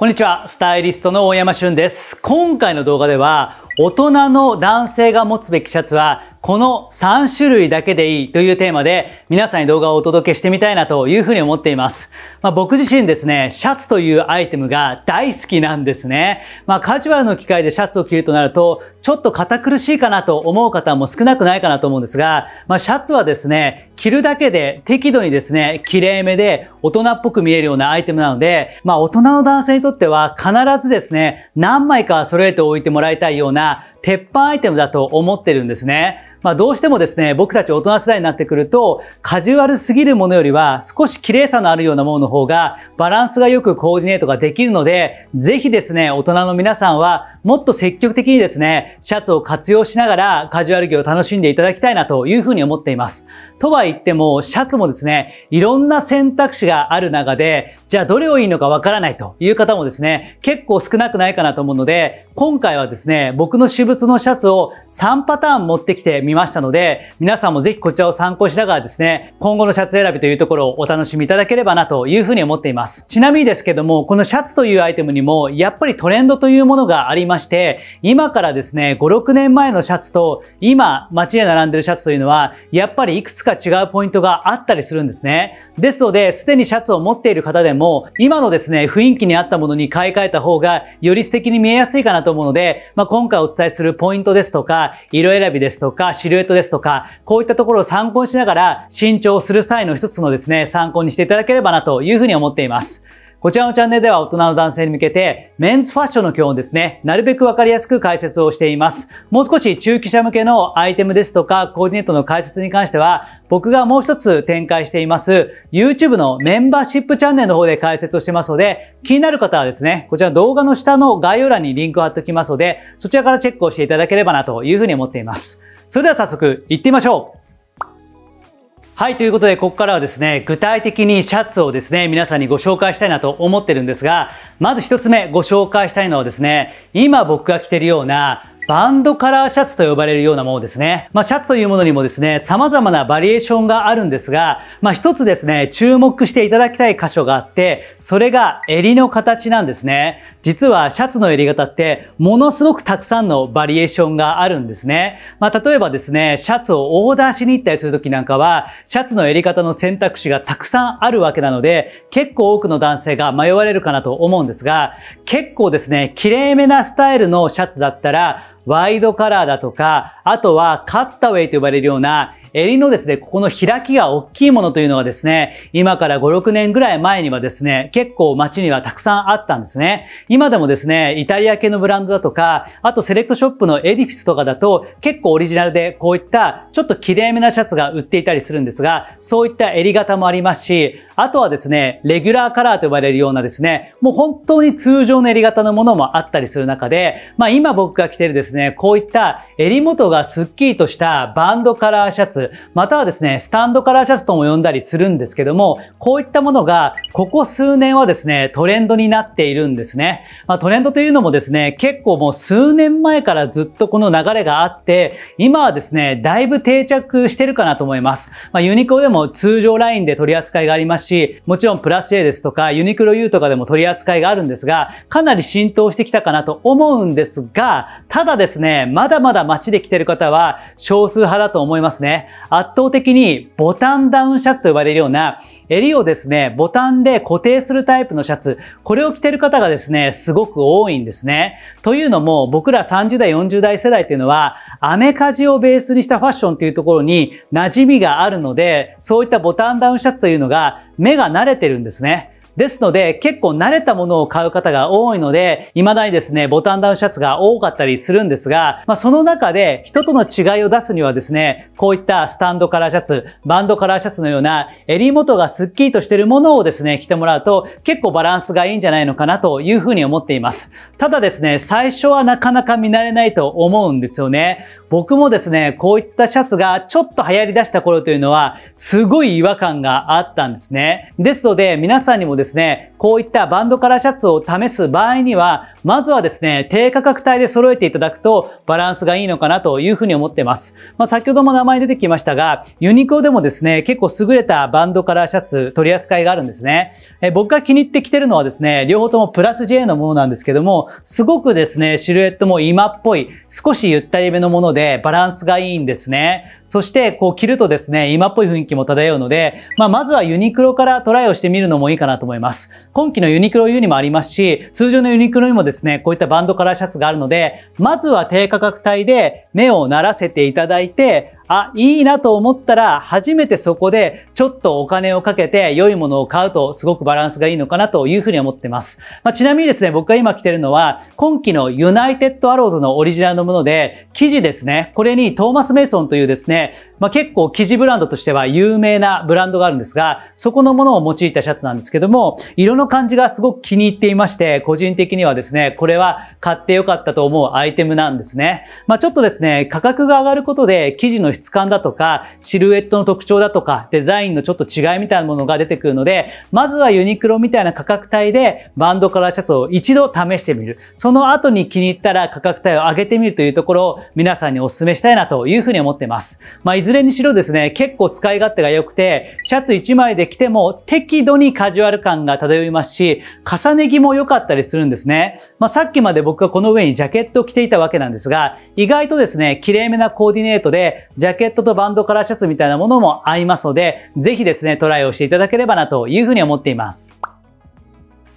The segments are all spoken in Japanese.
こんにちは、スタイリストの大山俊です。今回の動画では、大人の男性が持つべきシャツはこの3種類だけでいいというテーマで皆さんに動画をお届けしてみたいなというふうに思っています。まあ、僕自身ですね、シャツというアイテムが大好きなんですね。まあ、カジュアルの機会でシャツを着るとなると、ちょっと堅苦しいかなと思う方も少なくないかなと思うんですが、まあ、シャツはですね、着るだけで適度にですね、綺麗めで大人っぽく見えるようなアイテムなので、まあ、大人の男性にとっては必ずですね、何枚か揃えておいてもらいたいような鉄板アイテムだと思ってるんですね。まあ、どうしてもですね、僕たち大人世代になってくると、カジュアルすぎるものよりは少し綺麗さのあるようなものの方が、バランスがよくコーディネートができるので、ぜひですね、大人の皆さんは、もっと積極的にですね、シャツを活用しながら、カジュアル業を楽しんでいただきたいなというふうに思っています。とは言っても、シャツもですね、いろんな選択肢がある中で、じゃあどれをいいのかわからないという方もですね、結構少なくないかなと思うので、今回はですね、僕の私物のシャツを3パターン持ってきてみましたので、皆さんもぜひこちらを参考しながらですね、今後のシャツ選びというところをお楽しみいただければなというふうに思っています。ちなみにですけども、このシャツというアイテムにも、やっぱりトレンドというものがありまして、今からですね、5、6年前のシャツと、今、街で並んでるシャツというのは、やっぱりいくつか違うポイントがあったりするんですね。ですので、すでにシャツを持っている方でも、今のですね、雰囲気に合ったものに買い替えた方が、より素敵に見えやすいかなと思うので、まあ、今回お伝えするポイントですとか、色選びですとか、シルエットですとか、こういったところを参考にしながら、新調する際の一つのですね、参考にしていただければなというふうに思っています。こちらのチャンネルでは大人の男性に向けて、メンズファッションの基本ですね、なるべくわかりやすく解説をしています。もう少し中級者向けのアイテムですとか、コーディネートの解説に関しては、僕がもう一つ展開しています、YouTube のメンバーシップチャンネルの方で解説をしてますので、気になる方はですね、こちら動画の下の概要欄にリンクを貼っておきますので、そちらからチェックをしていただければなというふうに思っています。それでは早速行ってみましょうはい、ということで、ここからはですね、具体的にシャツをですね、皆さんにご紹介したいなと思ってるんですが、まず一つ目ご紹介したいのはですね、今僕が着てるようなバンドカラーシャツと呼ばれるようなものですね。まあ、シャツというものにもですね、様々なバリエーションがあるんですが、まあ、一つですね、注目していただきたい箇所があって、それが襟の形なんですね。実はシャツの襟型って、ものすごくたくさんのバリエーションがあるんですね。まあ、例えばですね、シャツをオーダーしに行ったりするときなんかは、シャツの襟型の選択肢がたくさんあるわけなので、結構多くの男性が迷われるかなと思うんですが、結構ですね、綺麗めなスタイルのシャツだったら、ワイドカラーだとか、あとはカッタウェイと呼ばれるような襟のですね、ここの開きが大きいものというのはですね、今から5、6年ぐらい前にはですね、結構街にはたくさんあったんですね。今でもですね、イタリア系のブランドだとか、あとセレクトショップのエディフィスとかだと結構オリジナルでこういったちょっと綺麗めなシャツが売っていたりするんですが、そういった襟型もありますし、あとはですね、レギュラーカラーと呼ばれるようなですね、もう本当に通常の襟型のものもあったりする中で、まあ今僕が着てるですね、こういった襟元がスッキリとしたバンドカラーシャツ、またはですね、スタンドカラーシャツとも呼んだりするんですけども、こういったものが、ここ数年はですね、トレンドになっているんですね。まあ、トレンドというのもですね、結構もう数年前からずっとこの流れがあって、今はですね、だいぶ定着してるかなと思います。まあ、ユニクロでも通常ラインで取り扱いがありますし、もちろんプラス A ですとか、ユニクロ U とかでも取り扱いがあるんですが、かなり浸透してきたかなと思うんですが、ただですね、まだまだ街で来てる方は少数派だと思いますね。圧倒的にボタンダウンシャツと呼ばれるような襟をですね、ボタンで固定するタイプのシャツ、これを着てる方がですね、すごく多いんですね。というのも、僕ら30代、40代世代っていうのは、アメカジをベースにしたファッションっていうところに馴染みがあるので、そういったボタンダウンシャツというのが目が慣れてるんですね。ですので、結構慣れたものを買う方が多いので、未だにですね、ボタンダウンシャツが多かったりするんですが、まあ、その中で人との違いを出すにはですね、こういったスタンドカラーシャツ、バンドカラーシャツのような襟元がスッキリとしてるものをですね、着てもらうと結構バランスがいいんじゃないのかなというふうに思っています。ただですね、最初はなかなか見慣れないと思うんですよね。僕もですね、こういったシャツがちょっと流行り出した頃というのは、すごい違和感があったんですね。ですので、皆さんにもですね、こういったバンドカラーシャツを試す場合には、まずはですね、低価格帯で揃えていただくと、バランスがいいのかなというふうに思ってます。まあ、先ほども名前出てきましたが、ユニクロでもですね、結構優れたバンドカラーシャツ取り扱いがあるんですね。え僕が気に入ってきてるのはですね、両方ともプラス J のものなんですけども、すごくですね、シルエットも今っぽい、少しゆったりめのもので、でバランスがいいんですね。そしてこう着るとですね、今っぽい雰囲気も漂うので、まあ、まずはユニクロからトライをしてみるのもいいかなと思います。今季のユニクロ U にもありますし、通常のユニクロにもですね、こういったバンドカラーシャツがあるので、まずは低価格帯で目を鳴らせていただいて、あ、いいなと思ったら、初めてそこでちょっとお金をかけて良いものを買うとすごくバランスがいいのかなというふうに思ってます。まあ、ちなみにですね、僕が今着てるのは、今期のユナイテッドアローズのオリジナルのもので、生地ですね。これにトーマス・メイソンというですね、まあ、結構生地ブランドとしては有名なブランドがあるんですが、そこのものを用いたシャツなんですけども、色の感じがすごく気に入っていまして、個人的にはですね、これは買って良かったと思うアイテムなんですね。まあ、ちょっとですね、価格が上がることで生地の質感だとか、シルエットの特徴だとか、デザインのちょっと違いみたいなものが出てくるので、まずはユニクロみたいな価格帯でバンドカラーシャツを一度試してみる。その後に気に入ったら価格帯を上げてみるというところを皆さんにお勧めしたいなというふうに思ってます。まあ、いずれにしろですね、結構使い勝手が良くて、シャツ1枚で着ても適度にカジュアル感が漂いますし、重ね着も良かったりするんですね。まあ、さっきまで僕がこの上にジャケットを着ていたわけなんですが、意外とですね、綺麗めなコーディネートで、ジャャケットとバンドカラーシャツみたいなものも合いますので、ぜひですね、トライをしていただければなというふうに思っています。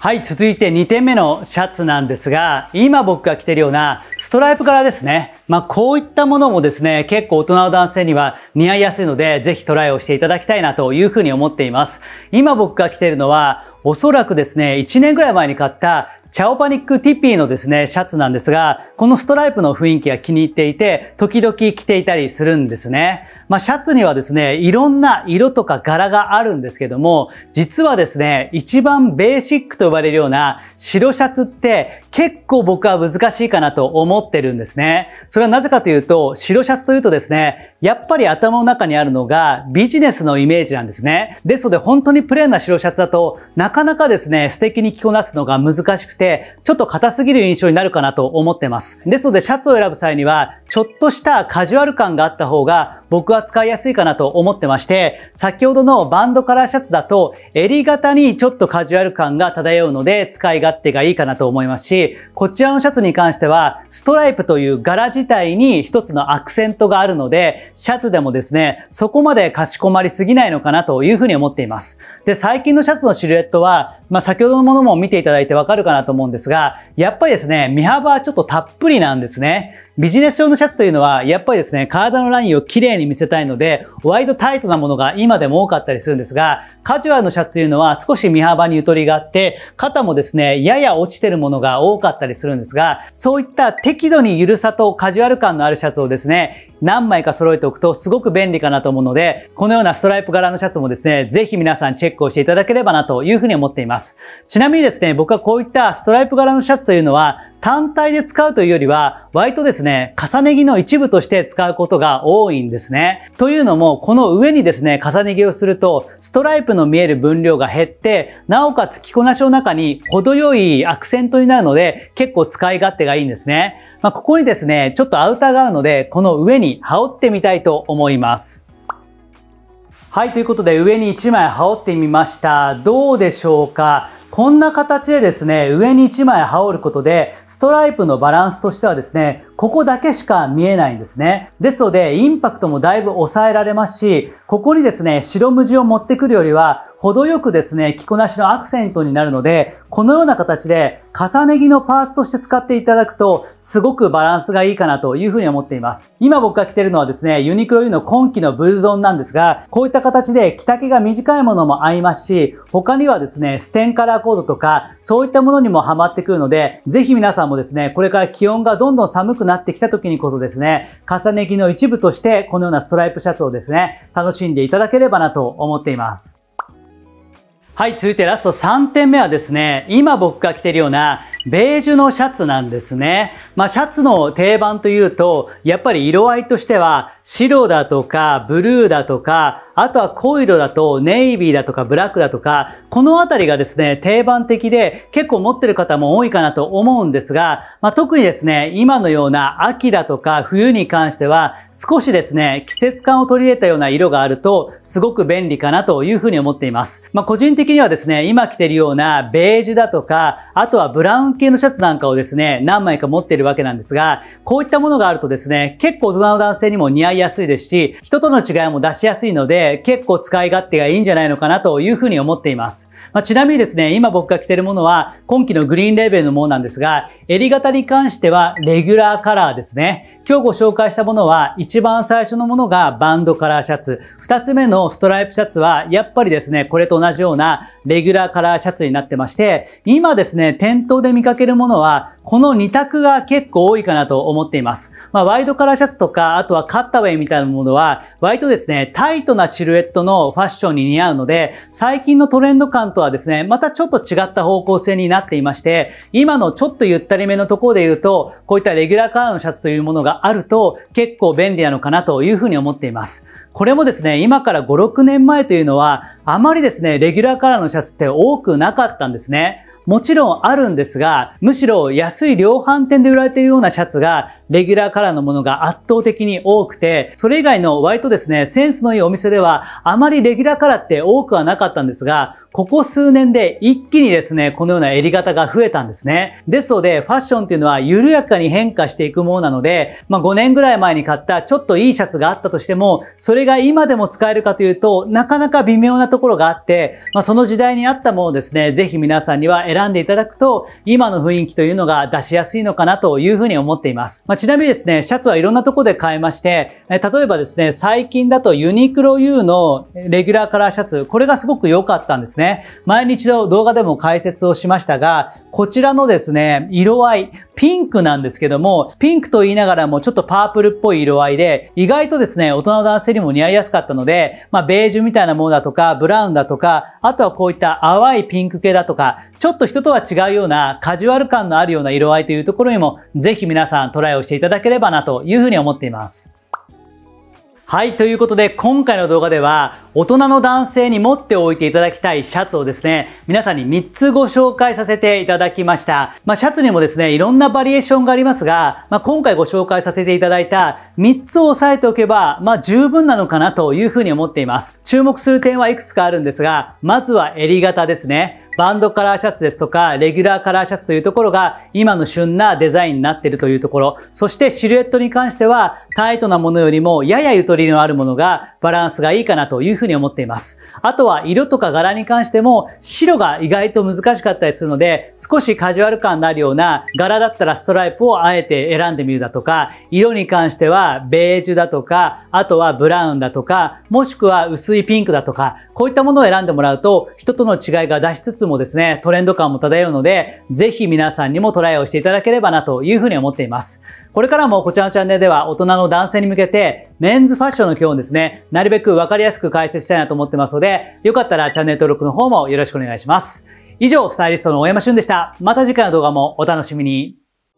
はい、続いて2点目のシャツなんですが、今僕が着てるようなストライプ柄ですね。まあこういったものもですね、結構大人の男性には似合いやすいので、ぜひトライをしていただきたいなというふうに思っています。今僕が着ているのは、おそらくですね、1年ぐらい前に買ったチャオパニックティピーのですね、シャツなんですが、このストライプの雰囲気が気に入っていて、時々着ていたりするんですね。まあ、シャツにはですね、いろんな色とか柄があるんですけども、実はですね、一番ベーシックと呼ばれるような白シャツって結構僕は難しいかなと思ってるんですね。それはなぜかというと、白シャツというとですね、やっぱり頭の中にあるのがビジネスのイメージなんですね。ですので本当にプレーンな白シャツだとなかなかですね、素敵に着こなすのが難しくて、ちょっと硬すぎる印象になるかなと思ってます。ですのでシャツを選ぶ際には、ちょっとしたカジュアル感があった方が僕は使いやすいかなと思ってまして、先ほどのバンドカラーシャツだと襟型にちょっとカジュアル感が漂うので使い勝手がいいかなと思いますし、こちらのシャツに関してはストライプという柄自体に一つのアクセントがあるので、シャツでもですね、そこまでかしこまりすぎないのかなというふうに思っています。で、最近のシャツのシルエットは、まあ、先ほどのものも見ていただいてわかるかなと思うんですが、やっぱりですね、身幅はちょっとたっぷりなんですね。ビジネス用のシャツというのは、やっぱりですね、体のラインを綺麗に見せたいので、ワイドタイトなものが今でも多かったりするんですが、カジュアルのシャツというのは少し身幅にゆとりがあって、肩もですね、やや落ちてるものが多かったりするんですが、そういった適度にゆるさとカジュアル感のあるシャツをですね、何枚か揃えておくとすごく便利かなと思うので、このようなストライプ柄のシャツもですね、ぜひ皆さんチェックをしていただければなというふうに思っています。ます。ちなみにですね、僕はこういったストライプ柄のシャツというのは、単体で使うというよりは、割とですね、重ね着の一部として使うことが多いんですね。というのも、この上にですね、重ね着をすると、ストライプの見える分量が減って、なおかつ着こなしの中に程よいアクセントになるので、結構使い勝手がいいんですね。まあ、ここにですね、ちょっとアウターがあるので、この上に羽織ってみたいと思います。はい、ということで上に1枚羽織ってみました。どうでしょうかこんな形でですね、上に1枚羽織ることで、ストライプのバランスとしてはですね、ここだけしか見えないんですね。ですので、インパクトもだいぶ抑えられますし、ここにですね、白無地を持ってくるよりは、程よくですね、着こなしのアクセントになるので、このような形で重ね着のパーツとして使っていただくと、すごくバランスがいいかなというふうに思っています。今僕が着てるのはですね、ユニクロ U の今季のブルゾンなんですが、こういった形で着丈が短いものも合いますし、他にはですね、ステンカラーコードとか、そういったものにもハマってくるので、ぜひ皆さんもですね、これから気温がどんどん寒くなってきた時にこそですね、重ね着の一部としてこのようなストライプシャツをですね、楽しんでいただければなと思っています。はい、続いてラスト3点目はですね、今僕が着てるようなベージュのシャツなんですね。まあ、シャツの定番というと、やっぱり色合いとしては、白だとか、ブルーだとか、あとは濃い色だと、ネイビーだとか、ブラックだとか、このあたりがですね、定番的で、結構持ってる方も多いかなと思うんですが、まあ、特にですね、今のような秋だとか、冬に関しては、少しですね、季節感を取り入れたような色があると、すごく便利かなというふうに思っています。まあ、個人的にはですね、今着てるような、ベージュだとか、あとはブラウンン系のシャツなんかをですね、何枚か持ってるわけなんですが、こういったものがあるとですね、結構大人の男性にも似合いやすいですし、人との違いも出しやすいので、結構使い勝手がいいんじゃないのかなというふうに思っています。まあ、ちなみにですね、今僕が着てるものは、今季のグリーンレベルのものなんですが、襟型に関してはレギュラーカラーですね。今日ご紹介したものは、一番最初のものがバンドカラーシャツ。二つ目のストライプシャツは、やっぱりですね、これと同じようなレギュラーカラーシャツになってまして、今ですね、店頭で見かけるものは、この2択が結構多いかなと思っています。まあ、ワイドカラーシャツとか、あとはカッタウェイみたいなものは、割とですね、タイトなシルエットのファッションに似合うので、最近のトレンド感とはですね、またちょっと違った方向性になっていまして、今のちょっとゆったりめのところで言うと、こういったレギュラーカラーのシャツというものがあると、結構便利なのかなというふうに思っています。これもですね、今から5、6年前というのは、あまりですね、レギュラーカラーのシャツって多くなかったんですね。もちろんあるんですが、むしろ安い量販店で売られているようなシャツがレギュラーカラーのものが圧倒的に多くて、それ以外の割とですね、センスのいいお店では、あまりレギュラーカラーって多くはなかったんですが、ここ数年で一気にですね、このような襟型が増えたんですね。ですので、ファッションっていうのは緩やかに変化していくものなので、まあ5年ぐらい前に買ったちょっといいシャツがあったとしても、それが今でも使えるかというと、なかなか微妙なところがあって、まあその時代に合ったものをですね、ぜひ皆さんには選んでいただくと、今の雰囲気というのが出しやすいのかなというふうに思っています。まちなみにですね、シャツはいろんなとこで買えまして、例えばですね、最近だとユニクロ U のレギュラーカラーシャツ、これがすごく良かったんですね。毎日の動画でも解説をしましたが、こちらのですね、色合い、ピンクなんですけども、ピンクと言いながらもちょっとパープルっぽい色合いで、意外とですね、大人の男性にも似合いやすかったので、まあ、ベージュみたいなものだとか、ブラウンだとか、あとはこういった淡いピンク系だとか、ちょっと人とは違うようなカジュアル感のあるような色合いというところにも、ぜひ皆さんトライをしてしていただければなというふうに思っています。はい、ということで今回の動画では大人の男性に持っておいていただきたいシャツをですね、皆さんに3つご紹介させていただきました。まあ、シャツにもですね、いろんなバリエーションがありますが、まあ、今回ご紹介させていただいた3つを押さえておけば、まあ、十分なのかなというふうに思っています。注目する点はいくつかあるんですが、まずは襟型ですね。バンドカラーシャツですとか、レギュラーカラーシャツというところが今の旬なデザインになっているというところ。そしてシルエットに関してはタイトなものよりもややゆとりのあるものがバランスがいいかなというふうに思っています。あとは色とか柄に関しても白が意外と難しかったりするので少しカジュアル感のあるような柄だったらストライプをあえて選んでみるだとか、色に関してはベージュだとか、あとはブラウンだとか、もしくは薄いピンクだとか、こういったものを選んでもらうと、人との違いが出しつつもですね、トレンド感も漂うので、ぜひ皆さんにもトライをしていただければなというふうに思っています。これからもこちらのチャンネルでは、大人の男性に向けて、メンズファッションの基本ですね、なるべくわかりやすく解説したいなと思ってますので、よかったらチャンネル登録の方もよろしくお願いします。以上、スタイリストの大山俊でした。また次回の動画もお楽しみに。